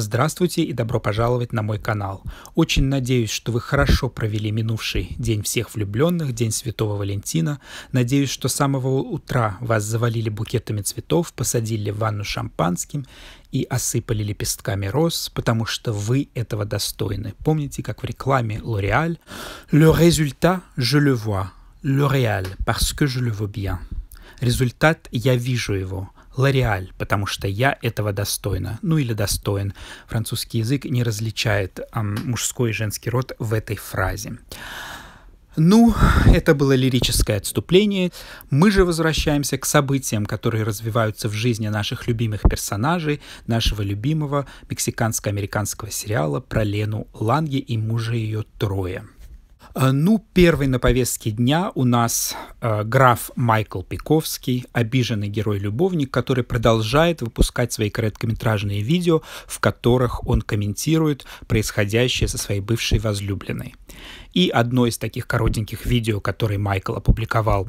Здравствуйте и добро пожаловать на мой канал. Очень надеюсь, что вы хорошо провели минувший День всех влюбленных, День Святого Валентина. Надеюсь, что с самого утра вас завалили букетами цветов, посадили в ванну шампанским и осыпали лепестками роз, потому что вы этого достойны. Помните, как в рекламе L'Oréal «Le résultat, je le vois». L'Oréal, parce que je le vois bien. Результат, я вижу его. Лореаль, потому что я этого достойна, ну или достоин. Французский язык не различает э, мужской и женский род в этой фразе. Ну, это было лирическое отступление. Мы же возвращаемся к событиям, которые развиваются в жизни наших любимых персонажей, нашего любимого мексиканско-американского сериала про Лену Ланге и мужа ее Троя. А, ну, первый на повестке дня у нас а, граф Майкл Пиковский, обиженный герой-любовник, который продолжает выпускать свои короткометражные видео, в которых он комментирует происходящее со своей бывшей возлюбленной. И одно из таких коротеньких видео, которое Майкл опубликовал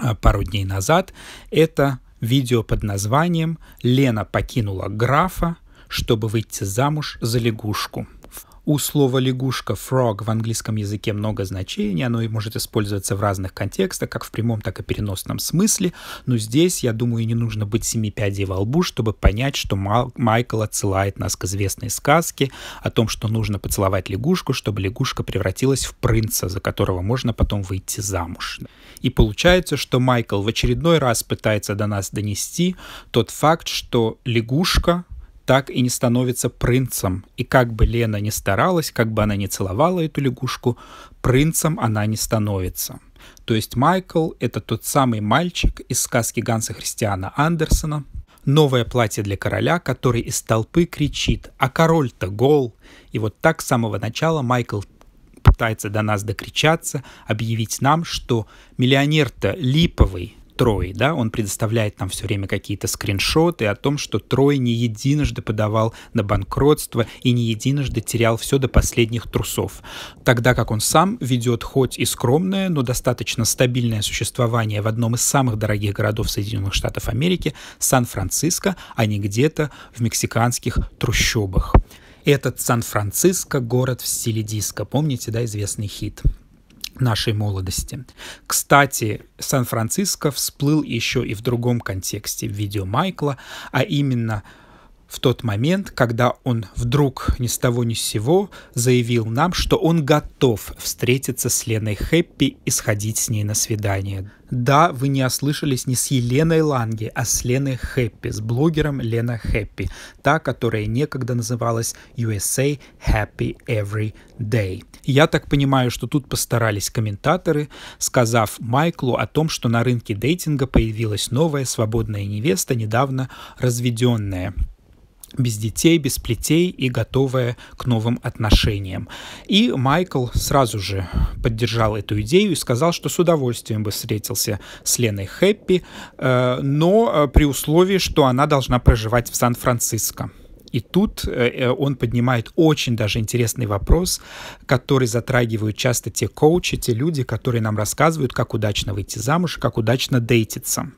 а, пару дней назад, это видео под названием «Лена покинула графа, чтобы выйти замуж за лягушку». У слова лягушка frog в английском языке много значений, оно и может использоваться в разных контекстах, как в прямом, так и переносном смысле, но здесь, я думаю, не нужно быть семи пядей во лбу, чтобы понять, что Майкл отсылает нас к известной сказке о том, что нужно поцеловать лягушку, чтобы лягушка превратилась в принца, за которого можно потом выйти замуж. И получается, что Майкл в очередной раз пытается до нас донести тот факт, что лягушка так и не становится принцем. И как бы Лена ни старалась, как бы она ни целовала эту лягушку, принцем она не становится. То есть Майкл — это тот самый мальчик из сказки Ганса Христиана Андерсона, новое платье для короля, который из толпы кричит «А король-то гол!» И вот так с самого начала Майкл пытается до нас докричаться, объявить нам, что миллионер-то липовый, Трой, да, он предоставляет нам все время какие-то скриншоты о том, что Трой не единожды подавал на банкротство и не единожды терял все до последних трусов, тогда как он сам ведет хоть и скромное, но достаточно стабильное существование в одном из самых дорогих городов Соединенных Штатов Америки, Сан-Франциско, а не где-то в мексиканских трущобах. Этот Сан-Франциско — город в стиле диска. Помните, да, известный хит? нашей молодости. Кстати, Сан-Франциско всплыл еще и в другом контексте в видео Майкла, а именно – в тот момент, когда он вдруг ни с того ни с сего заявил нам, что он готов встретиться с Леной Хэппи и сходить с ней на свидание. Да, вы не ослышались не с Еленой Ланги, а с Леной Хэппи, с блогером Лена Хэппи, та, которая некогда называлась USA Happy Every Day. Я так понимаю, что тут постарались комментаторы, сказав Майклу о том, что на рынке дейтинга появилась новая свободная невеста, недавно разведенная без детей, без плетей и готовая к новым отношениям. И Майкл сразу же поддержал эту идею и сказал, что с удовольствием бы встретился с Леной Хэппи, э, но э, при условии, что она должна проживать в Сан-Франциско. И тут э, он поднимает очень даже интересный вопрос, который затрагивают часто те коучи, те люди, которые нам рассказывают, как удачно выйти замуж, как удачно дейтиться.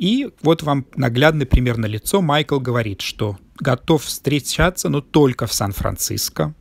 И вот вам наглядный пример на лицо. Майкл говорит, что готов встречаться, но только в Сан-Франциско.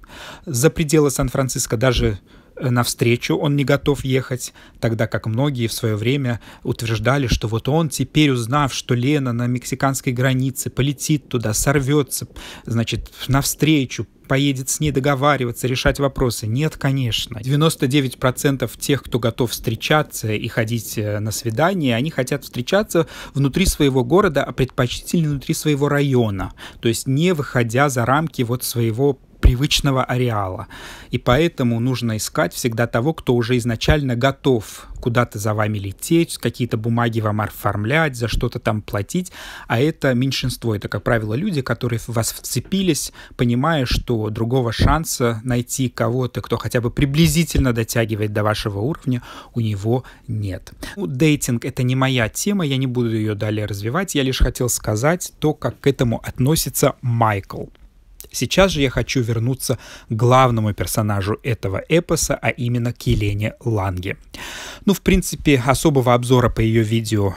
За пределы Сан-Франциско даже навстречу он не готов ехать, тогда как многие в свое время утверждали, что вот он теперь, узнав, что Лена на мексиканской границе полетит туда, сорвется, значит, навстречу, поедет с ней договариваться, решать вопросы. Нет, конечно. 99% тех, кто готов встречаться и ходить э, на свидание, они хотят встречаться внутри своего города, а предпочтительно внутри своего района. То есть не выходя за рамки вот своего привычного ареала. И поэтому нужно искать всегда того, кто уже изначально готов куда-то за вами лететь, какие-то бумаги вам оформлять, за что-то там платить. А это меньшинство. Это, как правило, люди, которые в вас вцепились, понимая, что другого шанса найти кого-то, кто хотя бы приблизительно дотягивает до вашего уровня, у него нет. Ну, дейтинг — это не моя тема, я не буду ее далее развивать. Я лишь хотел сказать то, как к этому относится Майкл. Сейчас же я хочу вернуться к главному персонажу этого эпоса, а именно к Елене Ланге. Ну, в принципе, особого обзора по ее видео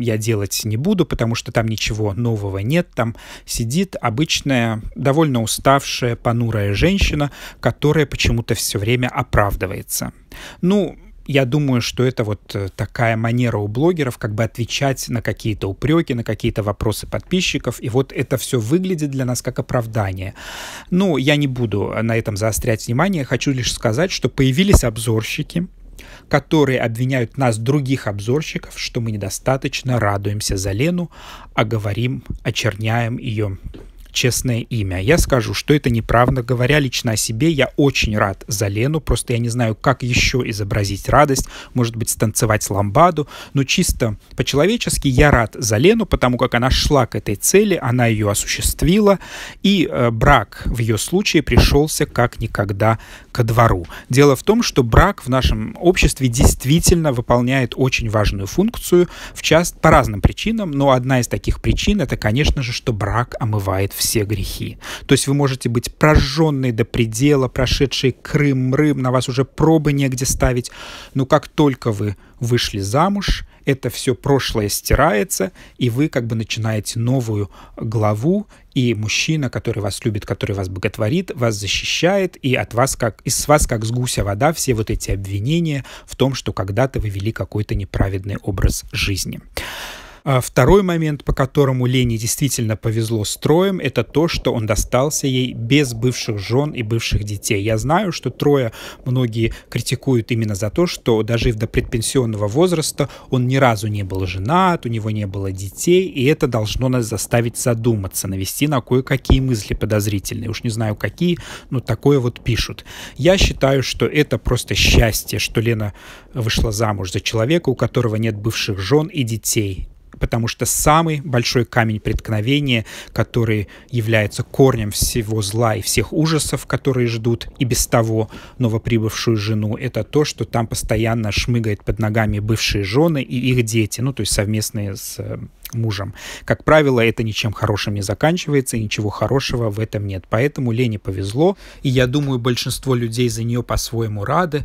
я делать не буду, потому что там ничего нового нет. Там сидит обычная, довольно уставшая, понурая женщина, которая почему-то все время оправдывается. Ну, я думаю, что это вот э, такая манера у блогеров, как бы отвечать на какие-то упреки, на какие-то вопросы подписчиков, и вот это все выглядит для нас как оправдание. Ну, я не буду э, на этом заострять внимание, хочу лишь сказать, что появились обзорщики, которые обвиняют нас, других обзорщиков, что мы недостаточно радуемся за Лену, а говорим, очерняем ее честное имя. Я скажу, что это неправда. Говоря лично о себе, я очень рад за Лену. Просто я не знаю, как еще изобразить радость. Может быть, станцевать ламбаду. Но чисто по-человечески я рад за Лену, потому как она шла к этой цели, она ее осуществила. И э, брак в ее случае пришелся как никогда ко двору. Дело в том, что брак в нашем обществе действительно выполняет очень важную функцию, в част по разным причинам, но одна из таких причин это, конечно же, что брак омывает все все грехи. То есть вы можете быть прожженные до предела, прошедшие Крым, Рым, на вас уже пробы негде ставить, но как только вы вышли замуж, это все прошлое стирается, и вы как бы начинаете новую главу, и мужчина, который вас любит, который вас боготворит, вас защищает, и от вас как, из вас как с гуся вода все вот эти обвинения в том, что когда-то вы вели какой-то неправедный образ жизни. А второй момент, по которому Лене действительно повезло с Троем, это то, что он достался ей без бывших жен и бывших детей. Я знаю, что Троя многие критикуют именно за то, что дожив до предпенсионного возраста, он ни разу не был женат, у него не было детей, и это должно нас заставить задуматься, навести на кое-какие мысли подозрительные. Уж не знаю какие, но такое вот пишут. Я считаю, что это просто счастье, что Лена вышла замуж за человека, у которого нет бывших жен и детей потому что самый большой камень преткновения, который является корнем всего зла и всех ужасов, которые ждут и без того новоприбывшую жену, это то, что там постоянно шмыгает под ногами бывшие жены и их дети, ну, то есть совместные с э, мужем. Как правило, это ничем хорошим не заканчивается, и ничего хорошего в этом нет. Поэтому Лене повезло, и я думаю, большинство людей за нее по-своему рады.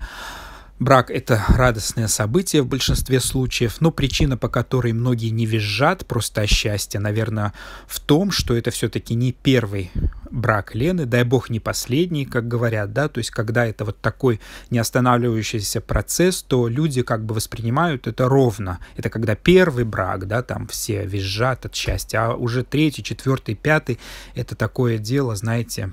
Брак – это радостное событие в большинстве случаев, но причина, по которой многие не визжат просто о счастье, наверное, в том, что это все-таки не первый брак Лены, дай бог не последний, как говорят, да, то есть когда это вот такой неостанавливающийся процесс, то люди как бы воспринимают это ровно. Это когда первый брак, да, там все визжат от счастья, а уже третий, четвертый, пятый – это такое дело, знаете,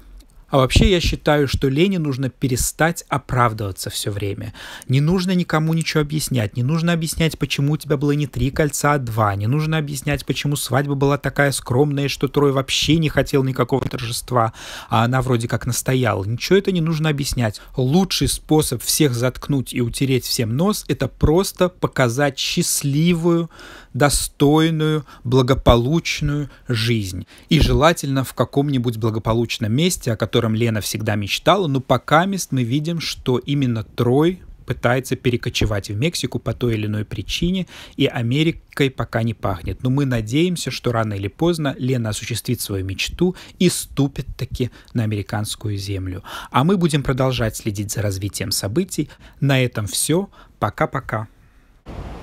а вообще я считаю, что Лене нужно перестать оправдываться все время. Не нужно никому ничего объяснять. Не нужно объяснять, почему у тебя было не три кольца, а два. Не нужно объяснять, почему свадьба была такая скромная, что Трой вообще не хотел никакого торжества, а она вроде как настояла. Ничего это не нужно объяснять. Лучший способ всех заткнуть и утереть всем нос — это просто показать счастливую, достойную, благополучную жизнь. И желательно в каком-нибудь благополучном месте, о котором котором Лена всегда мечтала, но пока мест мы видим, что именно Трой пытается перекочевать в Мексику по той или иной причине, и Америкой пока не пахнет. Но мы надеемся, что рано или поздно Лена осуществит свою мечту и ступит таки на американскую землю. А мы будем продолжать следить за развитием событий. На этом все. Пока-пока. thank you